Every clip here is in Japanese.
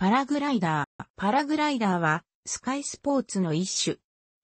パラグライダー。パラグライダーは、スカイスポーツの一種。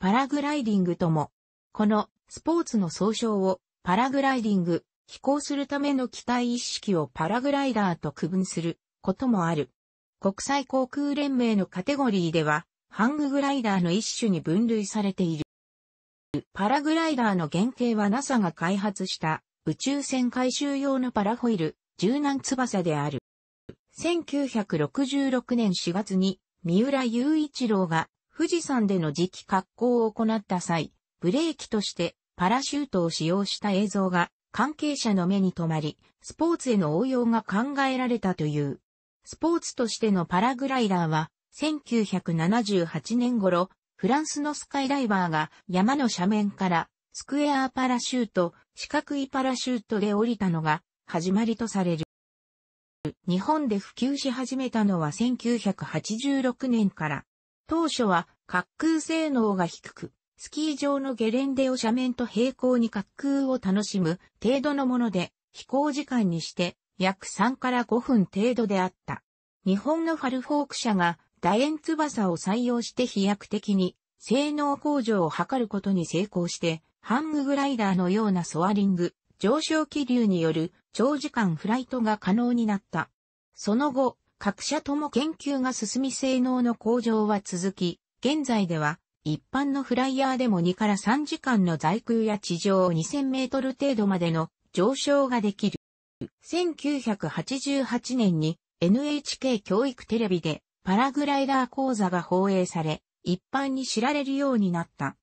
パラグライディングとも。この、スポーツの総称を、パラグライディング、飛行するための機体意識をパラグライダーと区分することもある。国際航空連盟のカテゴリーでは、ハンググライダーの一種に分類されている。パラグライダーの原型は NASA が開発した宇宙船回収用のパラホイル、柔軟翼である。1966年4月に三浦雄一郎が富士山での磁気格好を行った際、ブレーキとしてパラシュートを使用した映像が関係者の目に留まり、スポーツへの応用が考えられたという。スポーツとしてのパラグライダーは、1978年頃、フランスのスカイダイバーが山の斜面からスクエアパラシュート、四角いパラシュートで降りたのが始まりとされる。日本で普及し始めたのは1986年から、当初は滑空性能が低く、スキー場のゲレンデを斜面と平行に滑空を楽しむ程度のもので、飛行時間にして約3から5分程度であった。日本のファルフォーク社が楕円翼を採用して飛躍的に性能向上を図ることに成功して、ハンググライダーのようなソアリング、上昇気流による長時間フライトが可能になった。その後、各社とも研究が進み性能の向上は続き、現在では、一般のフライヤーでも2から3時間の在空や地上2000メートル程度までの上昇ができる。1988年に NHK 教育テレビでパラグライダー講座が放映され、一般に知られるようになった。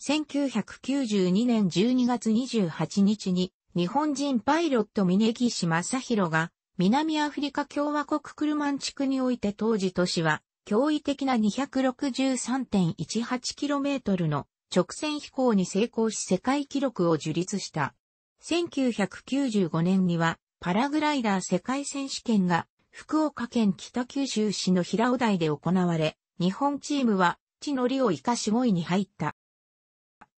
1992年12月28日に日本人パイロット峯岸正宏が南アフリカ共和国クルマン地区において当時都市は、驚異的な 263.18km の直線飛行に成功し世界記録を樹立した。1995年にはパラグライダー世界選手権が福岡県北九州市の平尾台で行われ、日本チームは地の利を生かし5位に入った。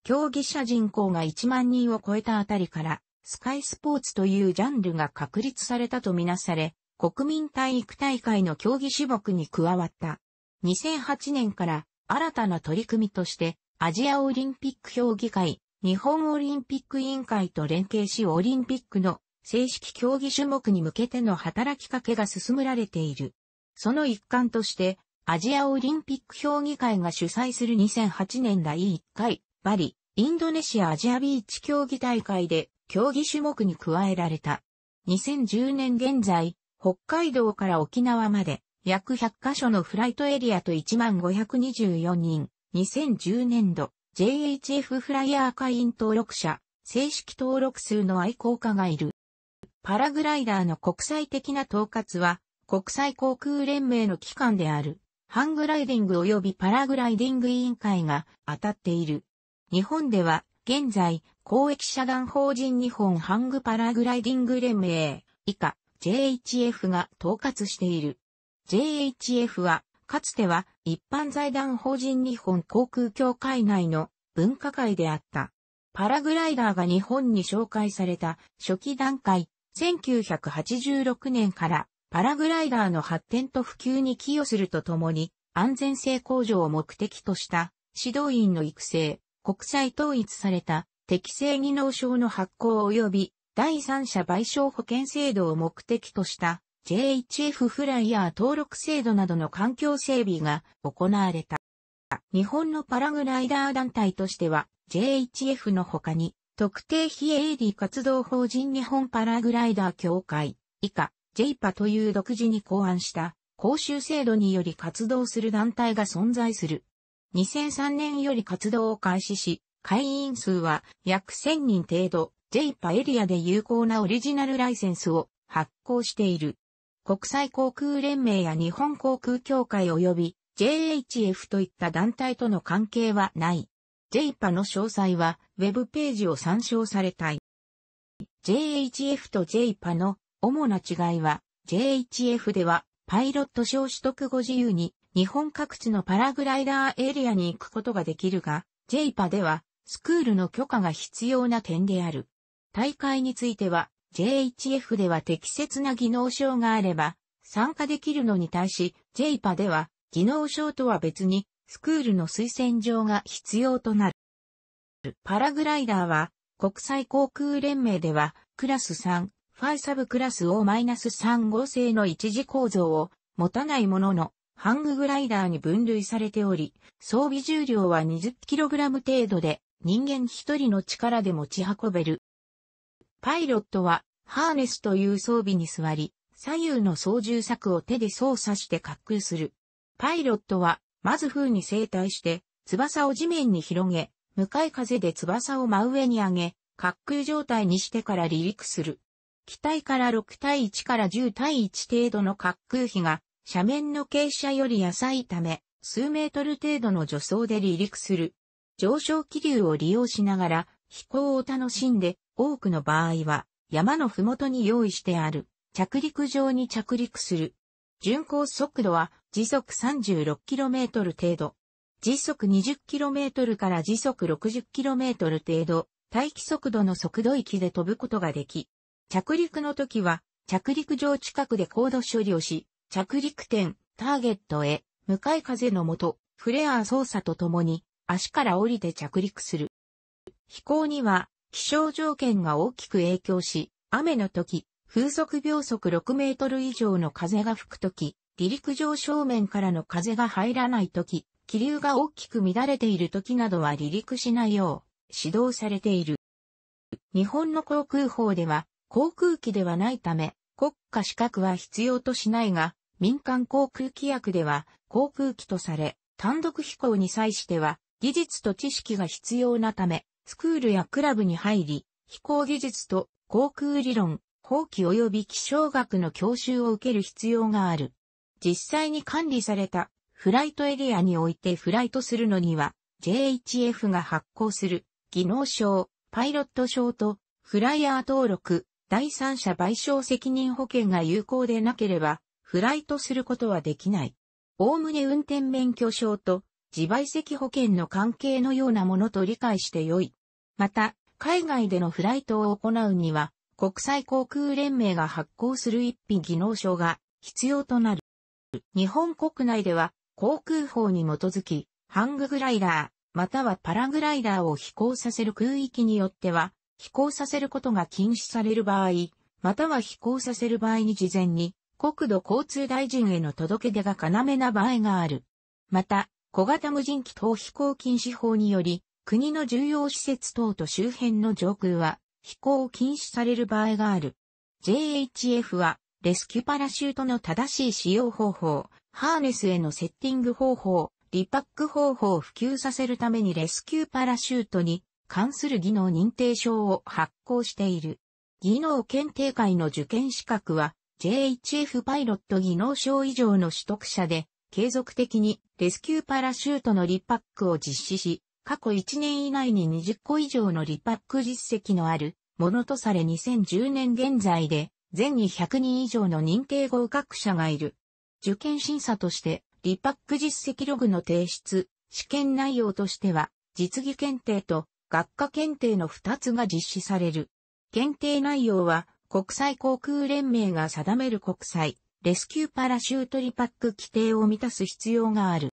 競技者人口が1万人を超えたあたりからスカイスポーツというジャンルが確立されたとみなされ、国民体育大会の競技種目に加わった。2008年から新たな取り組みとして、アジアオリンピック評議会、日本オリンピック委員会と連携しオリンピックの正式競技種目に向けての働きかけが進められている。その一環として、アジアオリンピック評議会が主催する2008年第1回、バリ、インドネシアアジアビーチ競技大会で、競技種目に加えられた。2010年現在、北海道から沖縄まで約100カ所のフライトエリアと1524人、2010年度 JHF フライヤー会員登録者、正式登録数の愛好家がいる。パラグライダーの国際的な統括は、国際航空連盟の機関である、ハングライディング及びパラグライディング委員会が当たっている。日本では、現在、公益社団法人日本ハングパラグライディング連盟、以下、JHF が統括している。JHF は、かつては一般財団法人日本航空協会内の分科会であった。パラグライダーが日本に紹介された初期段階、1986年からパラグライダーの発展と普及に寄与するとともに、安全性向上を目的とした指導員の育成、国際統一された適正技能証の発行及び第三者賠償保険制度を目的とした JHF フライヤー登録制度などの環境整備が行われた。日本のパラグライダー団体としては JHF の他に特定非営利活動法人日本パラグライダー協会以下 JPA という独自に考案した公衆制度により活動する団体が存在する。2003年より活動を開始し、会員数は約1000人程度、JPA エリアで有効なオリジナルライセンスを発行している。国際航空連盟や日本航空協会及び JHF といった団体との関係はない。JPA の詳細は Web ページを参照されたい。JHF と JPA の主な違いは、JHF ではパイロット賞取得後自由に日本各地のパラグライダーエリアに行くことができるが、JPA ではスクールの許可が必要な点である。大会については JHF では適切な技能証があれば参加できるのに対し JPA では技能証とは別にスクールの推薦状が必要となる。パラグライダーは国際航空連盟ではクラス3、ファイサブクラス O-3 合製の一時構造を持たないもののハンググライダーに分類されており、装備重量は 20kg 程度で、人間一人の力で持ち運べる。パイロットは、ハーネスという装備に座り、左右の操縦柵を手で操作して滑空する。パイロットは、まず風に整体して、翼を地面に広げ、向かい風で翼を真上に上げ、滑空状態にしてから離陸する。機体から6対1から10対1程度の滑空比が斜面の傾斜より浅いため、数メートル程度の助走で離陸する。上昇気流を利用しながら飛行を楽しんで、多くの場合は山の麓に用意してある着陸場に着陸する。巡航速度は時速 36km 程度。時速 20km から時速 60km 程度、待機速度の速度域で飛ぶことができ、着陸の時は着陸場近くで高度処理をし、着陸点、ターゲットへ、向かい風のもと、フレア操作とともに、足から降りて着陸する。飛行には、気象条件が大きく影響し、雨の時、風速秒速6メートル以上の風が吹く時、離陸上正面からの風が入らない時、気流が大きく乱れている時などは離陸しないよう、指導されている。日本の航空法では、航空機ではないため、国家資格は必要としないが、民間航空規約では航空機とされ、単独飛行に際しては技術と知識が必要なため、スクールやクラブに入り、飛行技術と航空理論、法規及び気象学の教習を受ける必要がある。実際に管理されたフライトエリアにおいてフライトするのには JHF が発行する技能証、パイロット証とフライヤー登録、第三者賠償責任保険が有効でなければフライトすることはできない。おおむね運転免許証と自賠責保険の関係のようなものと理解してよい。また、海外でのフライトを行うには、国際航空連盟が発行する一品技能証が必要となる。日本国内では、航空法に基づき、ハンググライダー、またはパラグライダーを飛行させる空域によっては、飛行させることが禁止される場合、または飛行させる場合に事前に国土交通大臣への届け出が要な場合がある。また、小型無人機等飛行禁止法により、国の重要施設等と周辺の上空は飛行を禁止される場合がある。JHF は、レスキューパラシュートの正しい使用方法、ハーネスへのセッティング方法、リパック方法を普及させるためにレスキューパラシュートに関する技能認定証を発行している。技能検定会の受験資格は JHF パイロット技能賞以上の取得者で、継続的にレスキューパラシュートのリパックを実施し、過去1年以内に20個以上のリパック実績のあるものとされ2010年現在で全200人以上の認定合格者がいる。受験審査としてリパック実績ログの提出、試験内容としては実技検定と学科検定の2つが実施される。検定内容は国際航空連盟が定める国際レスキューパラシュートリパック規定を満たす必要がある。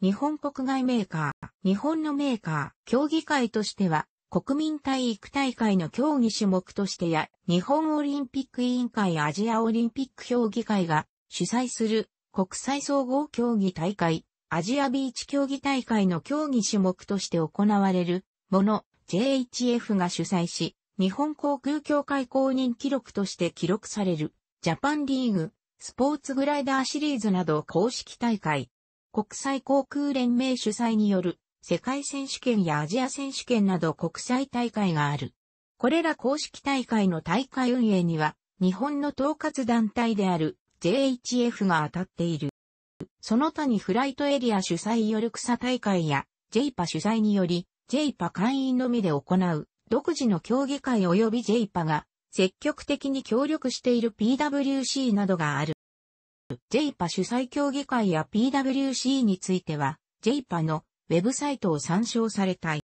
日本国外メーカー、日本のメーカー、競技会としては、国民体育大会の競技種目としてや、日本オリンピック委員会アジアオリンピック競議会が主催する国際総合競技大会、アジアビーチ競技大会の競技種目として行われるもの、JHF が主催し、日本航空協会公認記録として記録される、ジャパンリーグ、スポーツグライダーシリーズなど公式大会、国際航空連盟主催による、世界選手権やアジア選手権など国際大会がある。これら公式大会の大会運営には、日本の統括団体である JHF が当たっている。その他にフライトエリア主催よる草大会や JPA 主催により JPA 会員のみで行う独自の協議会及び JPA が積極的に協力している PWC などがある。JPA 主催協議会や PWC については JPA のウェブサイトを参照されたい。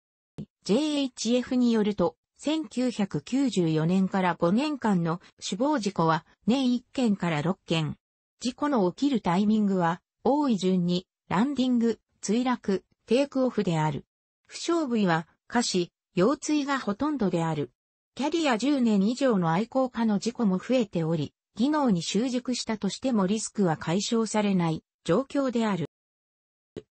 JHF によると、1994年から5年間の死亡事故は年1件から6件。事故の起きるタイミングは多い順にランディング、墜落、テイクオフである。負傷部位は下肢、腰椎がほとんどである。キャリア10年以上の愛好家の事故も増えており、技能に習熟したとしてもリスクは解消されない状況である。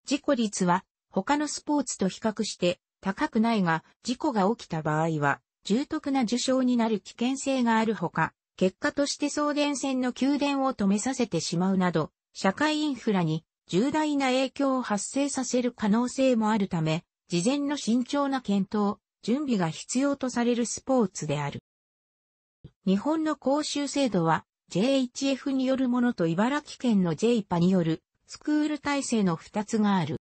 事故率は他のスポーツと比較して高くないが、事故が起きた場合は重篤な受傷になる危険性があるほか、結果として送電線の給電を止めさせてしまうなど、社会インフラに重大な影響を発生させる可能性もあるため、事前の慎重な検討準備が必要とされるスポーツである。日本の講習制度は JHF によるものと茨城県の JPA によるスクール体制の2つがある。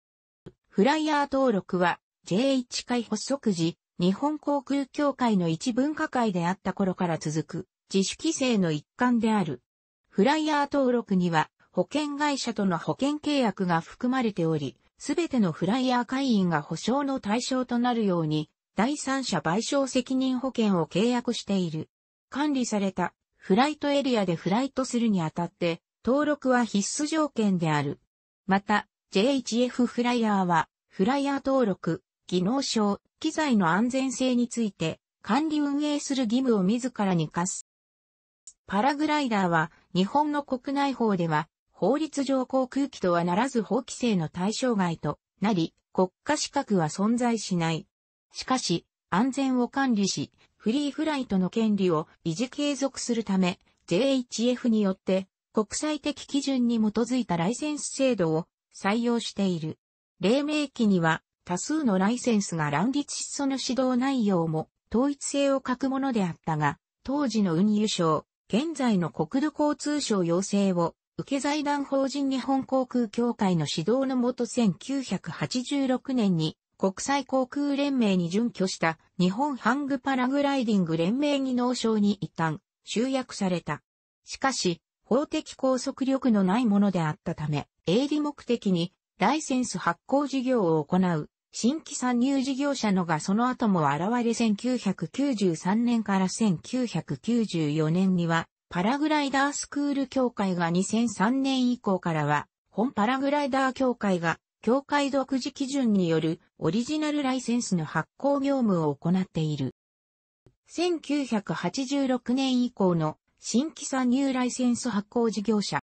フライヤー登録は JH 会発足時、日本航空協会の一文化会であった頃から続く自主規制の一環である。フライヤー登録には保険会社との保険契約が含まれており、すべてのフライヤー会員が保証の対象となるように第三者賠償責任保険を契約している。管理されたフライトエリアでフライトするにあたって、登録は必須条件である。また、JHF フライヤーは、フライヤー登録、技能証、機材の安全性について、管理運営する義務を自らに課す。パラグライダーは、日本の国内法では、法律上航空機とはならず法規制の対象外となり、国家資格は存在しない。しかし、安全を管理し、フリーフライトの権利を維持継続するため、JHF によって国際的基準に基づいたライセンス制度を採用している。黎明期には多数のライセンスが乱立しその指導内容も統一性を欠くものであったが、当時の運輸省、現在の国土交通省要請を受け財団法人日本航空協会の指導のもと1986年に国際航空連盟に準拠した日本ハングパラグライディング連盟技能賞に一旦集約された。しかし、法的拘束力のないものであったため、営利目的にライセンス発行事業を行う新規参入事業者のがその後も現れ1993年から1994年にはパラグライダースクール協会が2003年以降からは本パラグライダー協会が協会独自基準によるオリジナルライセンスの発行業務を行っている。1986年以降の新規参入ライセンス発行事業者、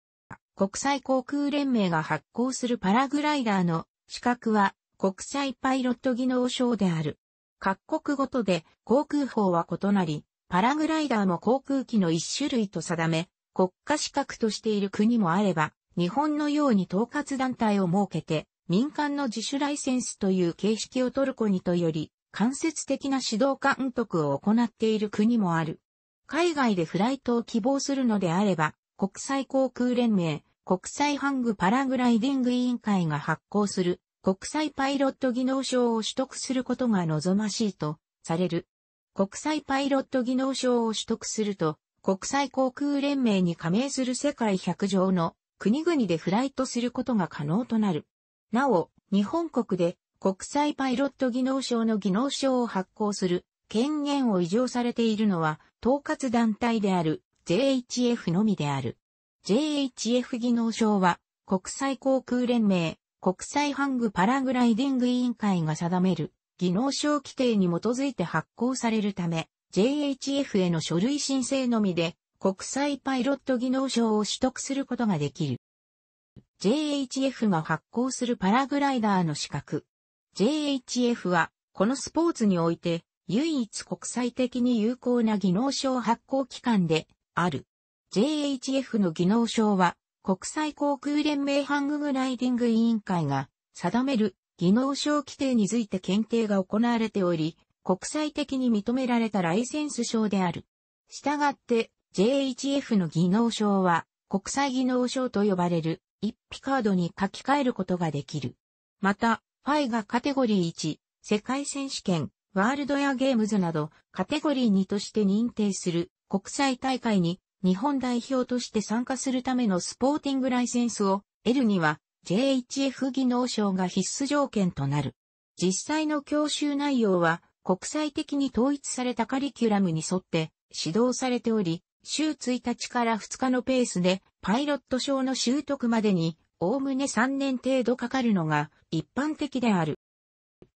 国際航空連盟が発行するパラグライダーの資格は国際パイロット技能証である。各国ごとで航空法は異なり、パラグライダーも航空機の一種類と定め、国家資格としている国もあれば、日本のように統括団体を設けて、民間の自主ライセンスという形式をトルコにとより、間接的な指導監督を行っている国もある。海外でフライトを希望するのであれば、国際航空連盟、国際ハングパラグライディング委員会が発行する国際パイロット技能証を取得することが望ましいとされる。国際パイロット技能証を取得すると、国際航空連盟に加盟する世界100条の国々でフライトすることが可能となる。なお、日本国で国際パイロット技能賞の技能賞を発行する権限を委譲されているのは統括団体である JHF のみである。JHF 技能賞は国際航空連盟国際ハングパラグライディング委員会が定める技能賞規定に基づいて発行されるため JHF への書類申請のみで国際パイロット技能賞を取得することができる。JHF が発行するパラグライダーの資格。JHF は、このスポーツにおいて、唯一国際的に有効な技能賞発行機関で、ある。JHF の技能賞は、国際航空連盟ハンググライディング委員会が定める技能賞規定について検定が行われており、国際的に認められたライセンス賞である。したがって、JHF の技能賞は、国際技能賞と呼ばれる1匹カードに書き換えることができる。また、ファイがカテゴリー1、世界選手権、ワールドやゲームズなど、カテゴリー2として認定する国際大会に日本代表として参加するためのスポーティングライセンスを得るには JHF 技能賞が必須条件となる。実際の教習内容は国際的に統一されたカリキュラムに沿って指導されており、週1日から2日のペースでパイロット証の習得までに、おおむね3年程度かかるのが一般的である。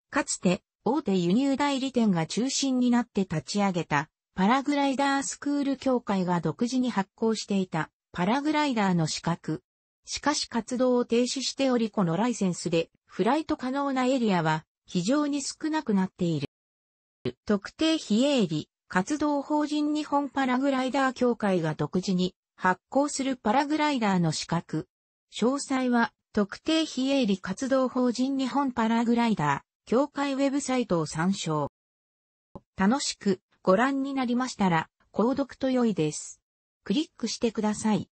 かつて、大手輸入代理店が中心になって立ち上げた、パラグライダースクール協会が独自に発行していた、パラグライダーの資格。しかし活動を停止しておりこのライセンスで、フライト可能なエリアは、非常に少なくなっている。特定非営利、活動法人日本パラグライダー協会が独自に発行するパラグライダーの資格。詳細は、特定非営利活動法人日本パラグライダー、協会ウェブサイトを参照。楽しくご覧になりましたら、購読と良いです。クリックしてください。